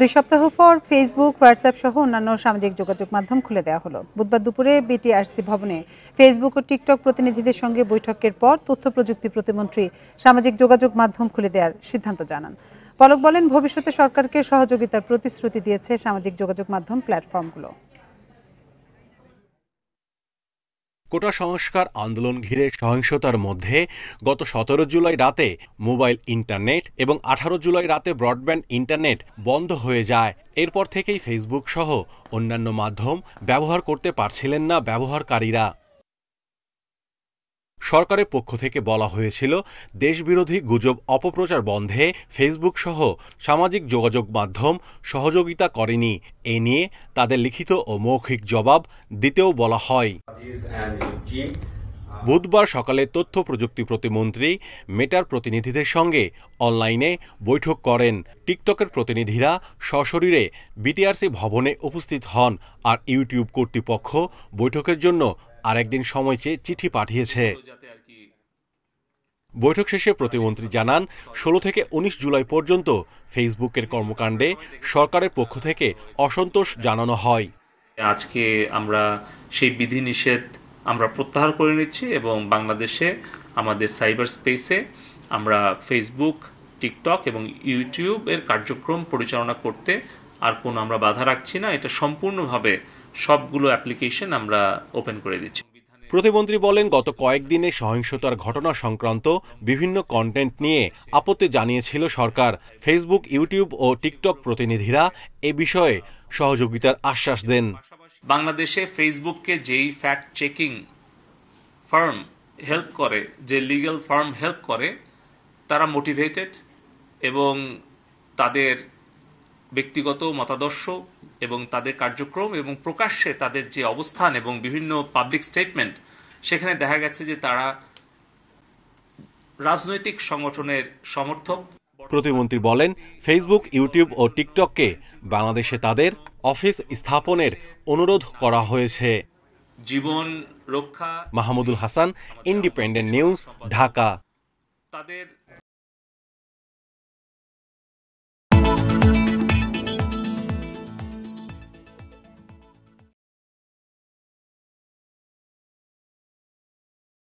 দুই সপ্তাহ পর ফেসবুক হোয়াটসঅ্যাপ সহ অন্যান্য সামাজিক যোগাযোগ মাধ্যম খুলে দেওয়া হলো বুধবার দুপুরে বিটিআরসি ভবনে ফেসবুক ও টিকটক প্রতিনিধিদের সঙ্গে বৈঠকের পর তথ্য প্রযুক্তি প্রতিমন্ত্রী সামাজিক যোগাযোগ মাধ্যম খুলে দেওয়ার সিদ্ধান্ত জানান পলক বলেন ভবিষ্যতে সরকারকে সহযোগিতার প্রতিশ্রুতি দিয়েছে সামাজিক যোগাযোগ মাধ্যম প্ল্যাটফর্মগুলো কোটা সংস্কার আন্দোলন ঘিরে সহিংসতার মধ্যে গত সতেরো জুলাই রাতে মোবাইল ইন্টারনেট এবং আঠারো জুলাই রাতে ব্রডব্যান্ড ইন্টারনেট বন্ধ হয়ে যায় এরপর থেকেই ফেসবুক সহ অন্যান্য মাধ্যম ব্যবহার করতে পারছিলেন না ব্যবহারকারীরা সরকারের পক্ষ থেকে বলা হয়েছিল দেশবিরোধী গুজব অপপ্রচার বন্ধে ফেসবুক সহ সামাজিক যোগাযোগ মাধ্যম সহযোগিতা করেনি এ নিয়ে তাদের লিখিত ও মৌখিক জবাব দিতেও বলা হয় E uh, বুধবার সকালে তথ্য প্রযুক্তি প্রতিমন্ত্রী মেটার প্রতিনিধিদের সঙ্গে অনলাইনে বৈঠক করেন টিকটকের প্রতিনিধিরা সশরীরে বিটিআরসি ভবনে উপস্থিত হন আর ইউটিউব কর্তৃপক্ষ বৈঠকের জন্য আরেকদিন সময় চেয়ে চিঠি পাঠিয়েছে বৈঠক শেষে প্রতিমন্ত্রী জানান ষোলো থেকে ১৯ জুলাই পর্যন্ত ফেসবুকের কর্মকাণ্ডে সরকারের পক্ষ থেকে অসন্তোষ জানানো হয় আজকে আমরা সেই বিধিনিষেধ আমরা প্রত্যাহার করে নিচ্ছি এবং বাংলাদেশে আমাদের সাইবার স্পেসে আমরা ফেসবুক টিকটক এবং ইউটিউবের কার্যক্রম পরিচালনা করতে আর কোনো আমরা বাধা রাখছি না এটা সম্পূর্ণভাবে সবগুলো অ্যাপ্লিকেশন আমরা ওপেন করে দিচ্ছি প্রতিমন্ত্রী বলেন গত কয়েকদিনে সহিংসতার ঘটনা সংক্রান্ত বিভিন্ন কন্টেন্ট নিয়ে আপত্তি জানিয়েছিল সরকার ফেসবুক ইউটিউব ও টিকটক প্রতিনিধিরা এ বিষয়ে সহযোগিতার আশ্বাস দেন বাংলাদেশে ফেসবুককে যেই ফ্যাক্ট চেকিং ফার্ম হেল্প করে যে লিগ্যাল ফার্ম হেল্প করে তারা মোটিভেটেড এবং তাদের ব্যক্তিগত মতাদর্শ এবং তাদের কার্যক্রম এবং প্রকাশ্যে তাদের যে অবস্থান এবং বিভিন্ন পাবলিক স্টেটমেন্ট সেখানে দেখা গেছে যে তারা রাজনৈতিক সংগঠনের সমর্থক প্রতিমন্ত্রী বলেন ফেসবুক ইউটিউব ও টিকটককে বাংলাদেশে তাদের অফিস স্থাপনের অনুরোধ করা হয়েছে জীবন রক্ষা মাহমুদুল হাসান ইন্ডিপেন্ডেন্ট নিউজ ঢাকা তাদের